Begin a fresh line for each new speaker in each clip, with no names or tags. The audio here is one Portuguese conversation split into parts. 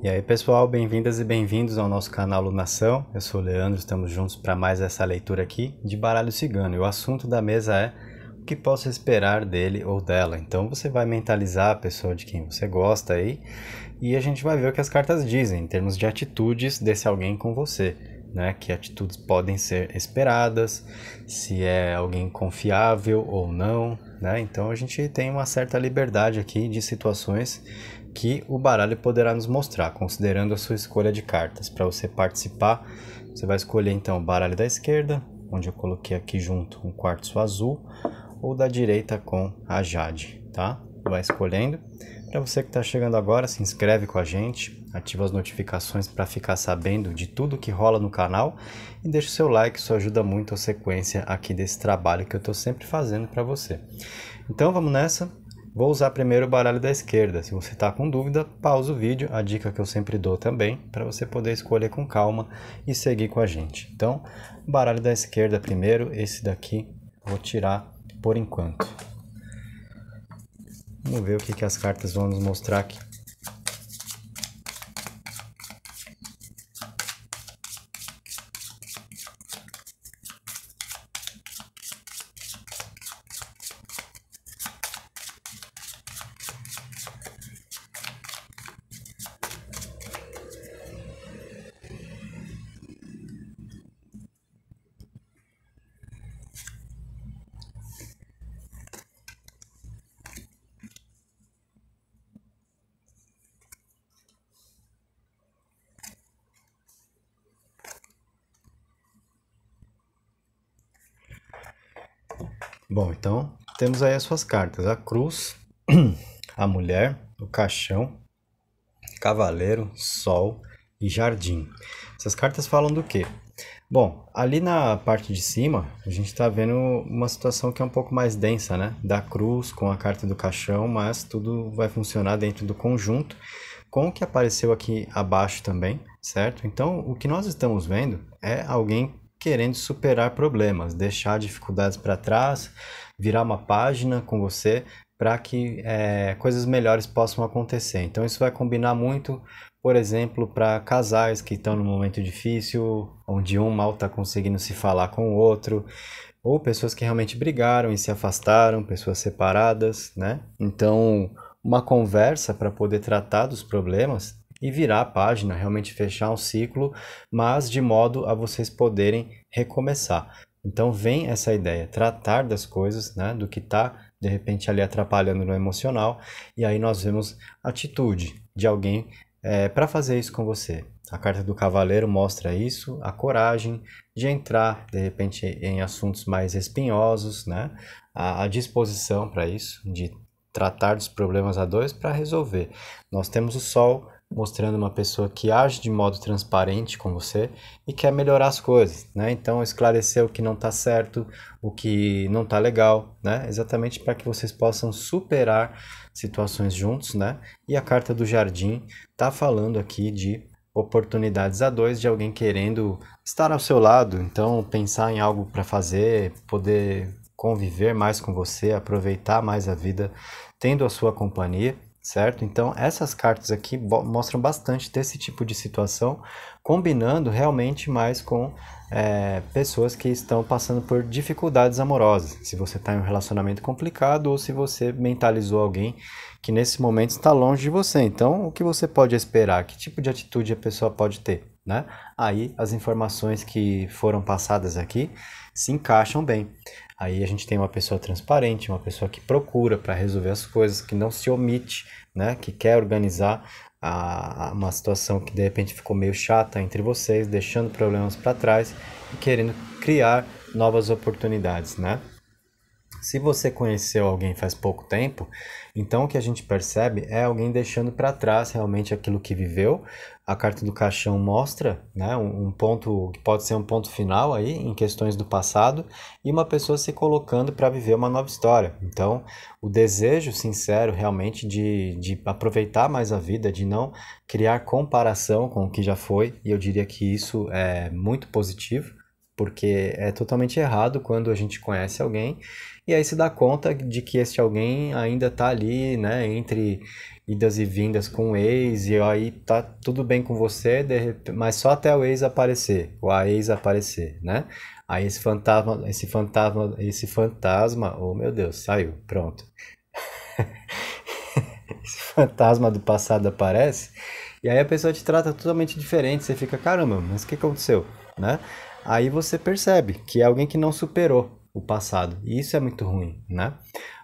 E aí pessoal, bem-vindas e bem-vindos ao nosso canal Lunação. Eu sou o Leandro, estamos juntos para mais essa leitura aqui de baralho cigano. E o assunto da mesa é o que posso esperar dele ou dela. Então você vai mentalizar a pessoa de quem você gosta aí e a gente vai ver o que as cartas dizem em termos de atitudes desse alguém com você. Né, que atitudes podem ser esperadas, se é alguém confiável ou não. Né? Então a gente tem uma certa liberdade aqui de situações que o baralho poderá nos mostrar, considerando a sua escolha de cartas. Para você participar, você vai escolher então o baralho da esquerda, onde eu coloquei aqui junto um quartzo azul, ou da direita com a Jade, tá? Vai escolhendo. Para você que está chegando agora, se inscreve com a gente, ativa as notificações para ficar sabendo de tudo que rola no canal e deixa o seu like, isso ajuda muito a sequência aqui desse trabalho que eu estou sempre fazendo para você. Então vamos nessa, Vou usar primeiro o baralho da esquerda. Se você está com dúvida, pausa o vídeo, a dica que eu sempre dou também, para você poder escolher com calma e seguir com a gente. Então, baralho da esquerda primeiro, esse daqui vou tirar por enquanto. Vamos ver o que, que as cartas vão nos mostrar aqui. Bom, então temos aí as suas cartas: a cruz, a mulher, o caixão, cavaleiro, sol e jardim. Essas cartas falam do quê? Bom, ali na parte de cima, a gente está vendo uma situação que é um pouco mais densa, né? Da cruz com a carta do caixão, mas tudo vai funcionar dentro do conjunto com o que apareceu aqui abaixo também, certo? Então, o que nós estamos vendo é alguém querendo superar problemas, deixar dificuldades para trás, virar uma página com você para que é, coisas melhores possam acontecer. Então isso vai combinar muito, por exemplo, para casais que estão num momento difícil, onde um mal está conseguindo se falar com o outro, ou pessoas que realmente brigaram e se afastaram, pessoas separadas, né? Então uma conversa para poder tratar dos problemas e virar a página, realmente fechar um ciclo, mas de modo a vocês poderem recomeçar. Então vem essa ideia, tratar das coisas, né, do que está de repente ali atrapalhando no emocional, e aí nós vemos atitude de alguém é, para fazer isso com você. A carta do cavaleiro mostra isso, a coragem de entrar de repente em assuntos mais espinhosos, né, a, a disposição para isso, de tratar dos problemas a dois para resolver. Nós temos o sol mostrando uma pessoa que age de modo transparente com você e quer melhorar as coisas, né? Então esclarecer o que não está certo, o que não está legal, né? Exatamente para que vocês possam superar situações juntos, né? E a carta do jardim está falando aqui de oportunidades a dois de alguém querendo estar ao seu lado, então pensar em algo para fazer, poder conviver mais com você, aproveitar mais a vida, tendo a sua companhia certo? Então, essas cartas aqui mostram bastante desse tipo de situação, combinando realmente mais com é, pessoas que estão passando por dificuldades amorosas. Se você está em um relacionamento complicado ou se você mentalizou alguém que nesse momento está longe de você. Então, o que você pode esperar? Que tipo de atitude a pessoa pode ter? Né? Aí as informações que foram passadas aqui se encaixam bem. Aí a gente tem uma pessoa transparente, uma pessoa que procura para resolver as coisas, que não se omite, né? Que quer organizar a, uma situação que de repente ficou meio chata entre vocês, deixando problemas para trás e querendo criar novas oportunidades, né? Se você conheceu alguém faz pouco tempo, então o que a gente percebe é alguém deixando para trás realmente aquilo que viveu. A carta do caixão mostra né, um ponto que pode ser um ponto final aí em questões do passado e uma pessoa se colocando para viver uma nova história. Então, o desejo sincero realmente de, de aproveitar mais a vida, de não criar comparação com o que já foi, e eu diria que isso é muito positivo porque é totalmente errado quando a gente conhece alguém e aí se dá conta de que este alguém ainda tá ali, né, entre idas e vindas com o ex e aí tá tudo bem com você, mas só até o ex aparecer, ou a ex aparecer, né? Aí esse fantasma, esse fantasma, esse fantasma, oh meu Deus, saiu, pronto. esse fantasma do passado aparece e aí a pessoa te trata totalmente diferente, você fica, caramba, mas o que aconteceu, né? aí você percebe que é alguém que não superou o passado. E isso é muito ruim, né?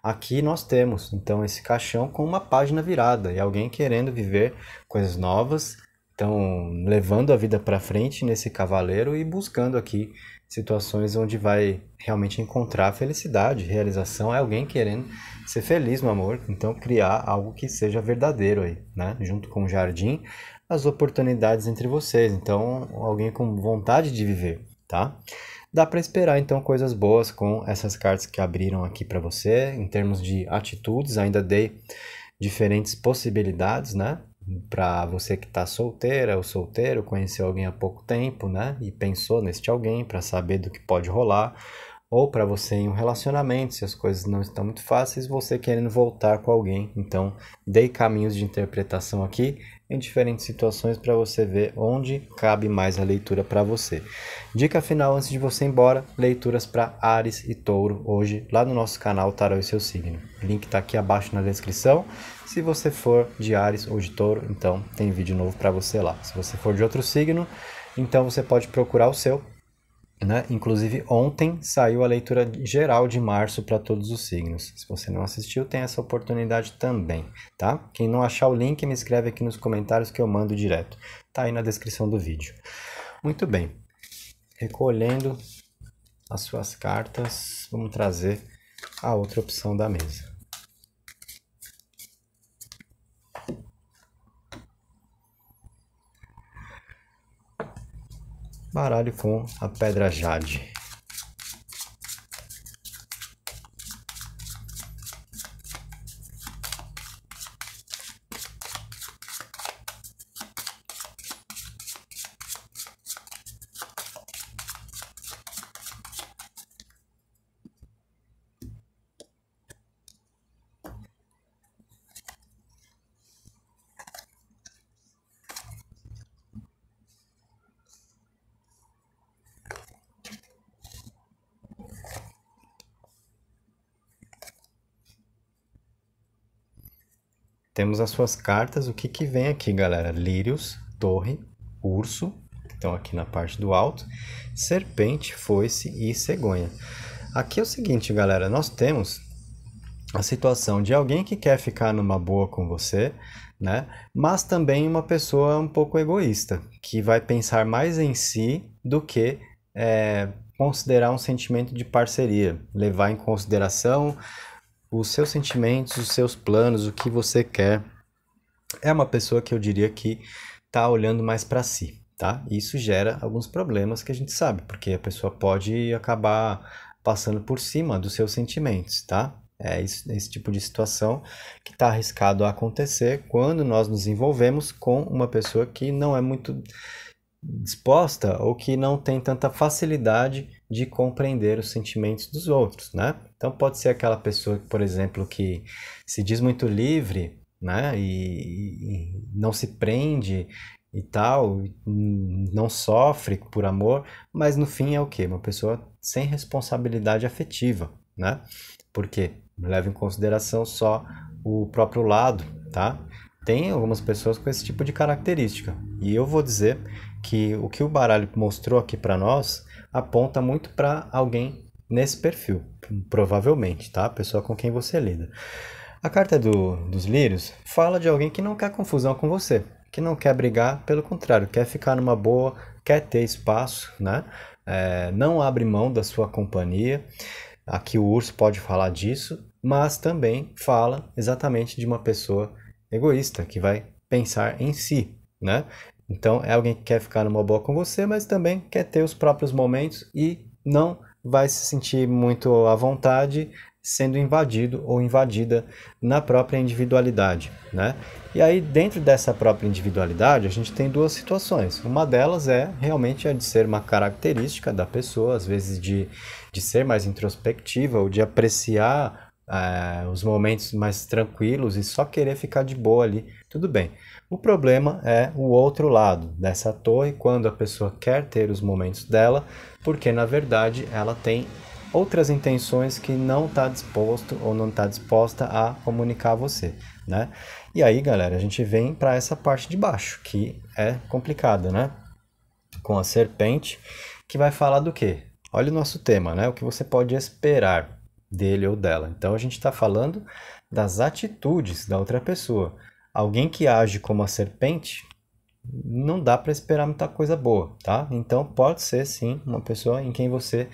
Aqui nós temos então esse caixão com uma página virada e alguém querendo viver coisas novas, então levando a vida para frente nesse cavaleiro e buscando aqui situações onde vai realmente encontrar felicidade, realização, é alguém querendo ser feliz no amor, então criar algo que seja verdadeiro aí, né? Junto com o jardim, as oportunidades entre vocês, então alguém com vontade de viver tá? Dá para esperar então coisas boas com essas cartas que abriram aqui para você, em termos de atitudes, ainda dei diferentes possibilidades, né? Para você que está solteira ou solteiro, conheceu alguém há pouco tempo, né? E pensou neste alguém para saber do que pode rolar, ou para você em um relacionamento, se as coisas não estão muito fáceis, você querendo voltar com alguém. Então, dei caminhos de interpretação aqui em diferentes situações para você ver onde cabe mais a leitura para você. Dica final antes de você ir embora: leituras para Ares e Touro hoje lá no nosso canal Tarot e seu signo. O link está aqui abaixo na descrição. Se você for de Ares ou de Touro, então tem vídeo novo para você lá. Se você for de outro signo, então você pode procurar o seu né? Inclusive, ontem saiu a leitura geral de março para todos os signos. Se você não assistiu, tem essa oportunidade também, tá? Quem não achar o link, me escreve aqui nos comentários que eu mando direto. Tá aí na descrição do vídeo. Muito bem. Recolhendo as suas cartas, vamos trazer a outra opção da mesa. baralho com a pedra Jade. Temos as suas cartas. O que, que vem aqui, galera? Lírios, torre, urso, que estão aqui na parte do alto, serpente, foice e cegonha. Aqui é o seguinte, galera. Nós temos a situação de alguém que quer ficar numa boa com você, né? Mas também uma pessoa um pouco egoísta, que vai pensar mais em si do que é, considerar um sentimento de parceria, levar em consideração os seus sentimentos, os seus planos, o que você quer. É uma pessoa que eu diria que está olhando mais para si, tá? Isso gera alguns problemas que a gente sabe, porque a pessoa pode acabar passando por cima dos seus sentimentos, tá? É esse, tipo de situação que está arriscado a acontecer quando nós nos envolvemos com uma pessoa que não é muito disposta ou que não tem tanta facilidade de compreender os sentimentos dos outros, né? Então pode ser aquela pessoa, por exemplo, que se diz muito livre, né? E, e não se prende e tal, não sofre por amor, mas no fim é o quê? Uma pessoa sem responsabilidade afetiva, né? Porque leva em consideração só o próprio lado, tá? Tem algumas pessoas com esse tipo de característica. E eu vou dizer que o que o baralho mostrou aqui para nós aponta muito para alguém nesse perfil, provavelmente, tá? A pessoa com quem você lida. A carta do, dos lírios fala de alguém que não quer confusão com você, que não quer brigar, pelo contrário, quer ficar numa boa, quer ter espaço, né? É, não abre mão da sua companhia. Aqui o urso pode falar disso, mas também fala exatamente de uma pessoa egoísta que vai pensar em si, né? Então é alguém que quer ficar numa boa com você, mas também quer ter os próprios momentos e não vai se sentir muito à vontade sendo invadido ou invadida na própria individualidade, né? E aí dentro dessa própria individualidade a gente tem duas situações. Uma delas é realmente a de ser uma característica da pessoa, às vezes de, de ser mais introspectiva ou de apreciar é, os momentos mais tranquilos e só querer ficar de boa ali, tudo bem. O problema é o outro lado dessa torre quando a pessoa quer ter os momentos dela, porque na verdade ela tem outras intenções que não está disposto ou não está disposta a comunicar a você, né? E aí, galera, a gente vem para essa parte de baixo que é complicada, né? Com a serpente, que vai falar do quê? Olha o nosso tema, né? O que você pode esperar dele ou dela. Então a gente está falando das atitudes da outra pessoa alguém que age como a serpente, não dá para esperar muita coisa boa, tá? Então pode ser sim uma pessoa em quem você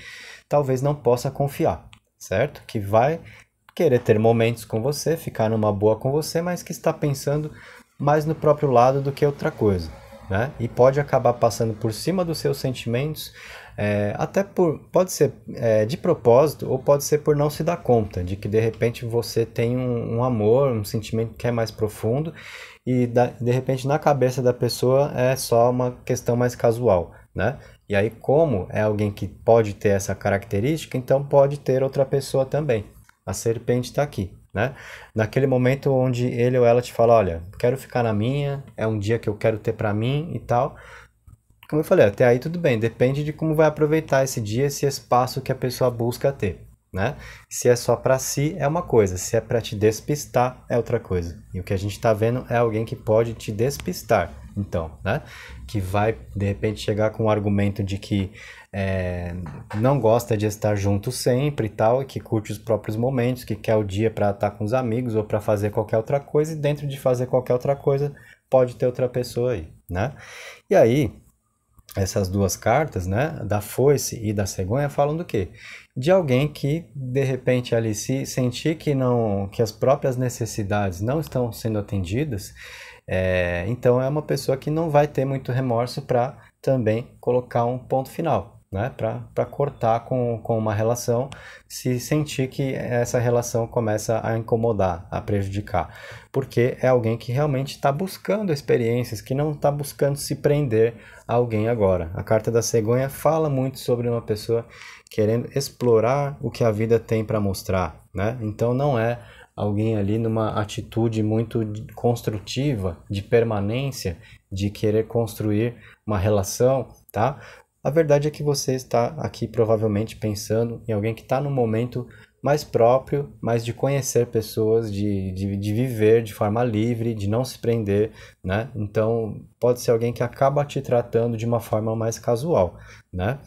talvez não possa confiar, certo? Que vai querer ter momentos com você, ficar numa boa com você, mas que está pensando mais no próprio lado do que outra coisa né? E pode acabar passando por cima dos seus sentimentos, é, até por pode ser é, de propósito ou pode ser por não se dar conta de que de repente você tem um, um amor, um sentimento que é mais profundo e da, de repente na cabeça da pessoa é só uma questão mais casual, né? E aí como é alguém que pode ter essa característica, então pode ter outra pessoa também. A serpente está aqui né? Naquele momento onde ele ou ela te fala, olha, quero ficar na minha, é um dia que eu quero ter para mim e tal. Como eu falei, até aí tudo bem, depende de como vai aproveitar esse dia, esse espaço que a pessoa busca ter, né? Se é só para si é uma coisa, se é para te despistar é outra coisa. E o que a gente está vendo é alguém que pode te despistar, então, né? Que vai de repente chegar com o argumento de que é, não gosta de estar junto sempre e tal, que curte os próprios momentos, que quer o dia para estar com os amigos ou para fazer qualquer outra coisa, e dentro de fazer qualquer outra coisa pode ter outra pessoa aí, né? E aí, essas duas cartas, né, da foice e da cegonha, falam do quê? De alguém que de repente ali se sentir que não, que as próprias necessidades não estão sendo atendidas, é, então é uma pessoa que não vai ter muito remorso para também colocar um ponto final né? Para cortar com, com uma relação se sentir que essa relação começa a incomodar, a prejudicar. Porque é alguém que realmente está buscando experiências, que não está buscando se prender a alguém agora. A carta da cegonha fala muito sobre uma pessoa querendo explorar o que a vida tem para mostrar, né? Então não é alguém ali numa atitude muito construtiva, de permanência, de querer construir uma relação, tá? A verdade é que você está aqui provavelmente pensando em alguém que está no momento mais próprio, mais de conhecer pessoas, de, de, de, viver de forma livre, de não se prender, né? Então, pode ser alguém que acaba te tratando de uma forma mais casual, né?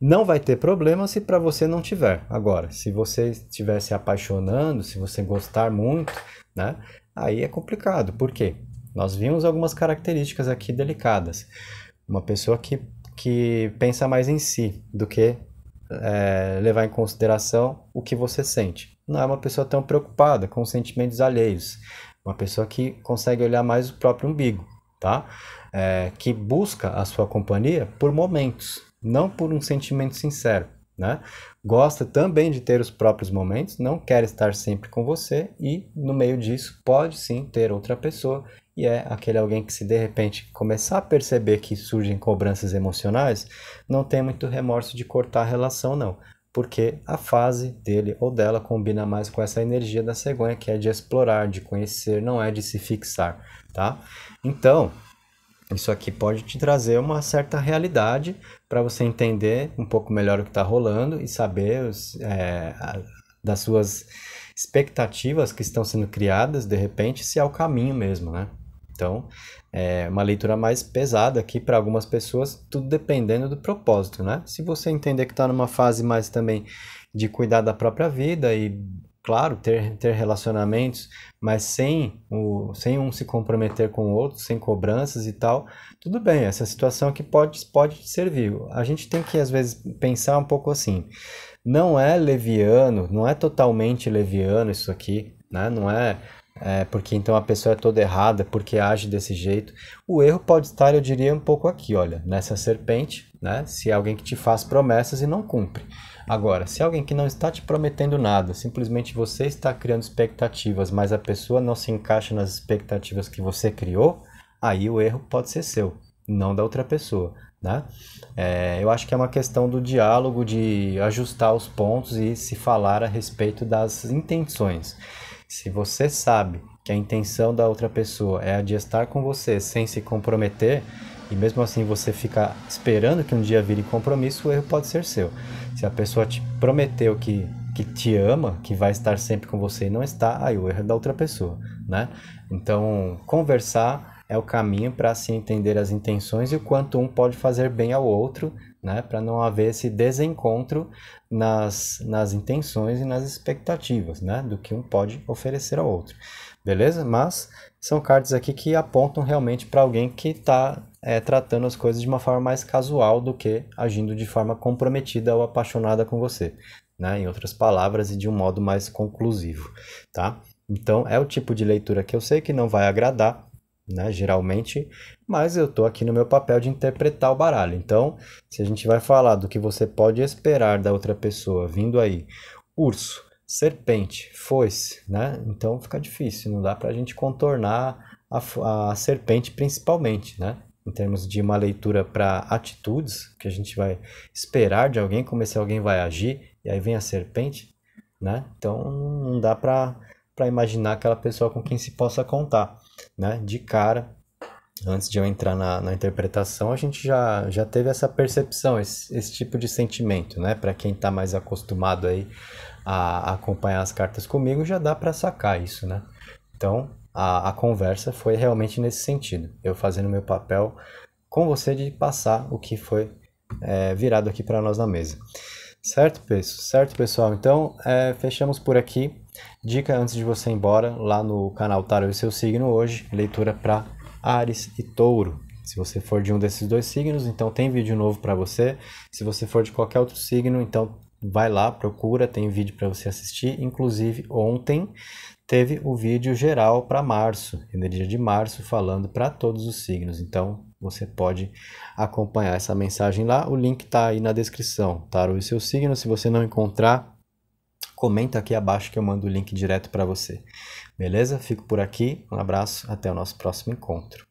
Não vai ter problema se para você não tiver. Agora, se você estiver se apaixonando, se você gostar muito, né? Aí é complicado. Por quê? Nós vimos algumas características aqui delicadas. Uma pessoa que que pensa mais em si do que é, levar em consideração o que você sente. Não é uma pessoa tão preocupada com sentimentos alheios. Uma pessoa que consegue olhar mais o próprio umbigo, tá? É, que busca a sua companhia por momentos, não por um sentimento sincero, né? Gosta também de ter os próprios momentos, não quer estar sempre com você e, no meio disso, pode sim ter outra pessoa e é aquele alguém que se de repente começar a perceber que surgem cobranças emocionais, não tem muito remorso de cortar a relação não, porque a fase dele ou dela combina mais com essa energia da cegonha que é de explorar, de conhecer, não é de se fixar, tá? Então, isso aqui pode te trazer uma certa realidade para você entender um pouco melhor o que está rolando e saber os, é, das suas expectativas que estão sendo criadas, de repente, se é o caminho mesmo, né? Então, é uma leitura mais pesada aqui para algumas pessoas, tudo dependendo do propósito, né? Se você entender que está numa fase mais também de cuidar da própria vida e, claro, ter, ter relacionamentos, mas sem, o, sem um se comprometer com o outro, sem cobranças e tal, tudo bem, essa situação aqui pode, pode te servir. A gente tem que, às vezes, pensar um pouco assim. Não é leviano, não é totalmente leviano isso aqui, né? Não é é, porque então a pessoa é toda errada, porque age desse jeito. O erro pode estar, eu diria, um pouco aqui, olha, nessa serpente, né? Se é alguém que te faz promessas e não cumpre. Agora, se é alguém que não está te prometendo nada, simplesmente você está criando expectativas, mas a pessoa não se encaixa nas expectativas que você criou, aí o erro pode ser seu, não da outra pessoa. Né? É, eu acho que é uma questão do diálogo, de ajustar os pontos e se falar a respeito das intenções. Se você sabe que a intenção da outra pessoa é a de estar com você sem se comprometer, e mesmo assim você fica esperando que um dia vire compromisso, o erro pode ser seu. Se a pessoa te prometeu que, que te ama, que vai estar sempre com você e não está, aí o erro é da outra pessoa, né? Então, conversar é o caminho para se entender as intenções e o quanto um pode fazer bem ao outro né? Para não haver esse desencontro nas, nas intenções e nas expectativas, né? Do que um pode oferecer ao outro, beleza? Mas são cartas aqui que apontam realmente para alguém que está é, tratando as coisas de uma forma mais casual do que agindo de forma comprometida ou apaixonada com você, né? Em outras palavras e de um modo mais conclusivo, tá? Então é o tipo de leitura que eu sei que não vai agradar, né, geralmente, mas eu estou aqui no meu papel de interpretar o baralho. Então, se a gente vai falar do que você pode esperar da outra pessoa vindo aí, urso, serpente, foice, né? Então fica difícil, não dá para a gente contornar a, a serpente principalmente, né? Em termos de uma leitura para atitudes, que a gente vai esperar de alguém, como esse alguém vai agir, e aí vem a serpente, né? Então não dá para imaginar aquela pessoa com quem se possa contar né? De cara, antes de eu entrar na, na interpretação, a gente já, já teve essa percepção, esse, esse tipo de sentimento, né? Para quem está mais acostumado aí a, acompanhar as cartas comigo, já dá para sacar isso, né? Então, a, a conversa foi realmente nesse sentido. Eu fazendo meu papel com você de passar o que foi é, virado aqui para nós na mesa. Certo, pessoal? Certo, pessoal? Então, é, fechamos por aqui Dica antes de você ir embora, lá no canal Tarot e seu signo hoje, leitura para Ares e Touro. Se você for de um desses dois signos, então tem vídeo novo para você. Se você for de qualquer outro signo, então vai lá, procura, tem vídeo para você assistir. Inclusive, ontem teve o vídeo geral para março, energia de março, falando para todos os signos. Então, você pode acompanhar essa mensagem lá. O link está aí na descrição, Tarot e seu signo. Se você não encontrar, comenta aqui abaixo que eu mando o link direto para você. Beleza? Fico por aqui, um abraço, até o nosso próximo encontro.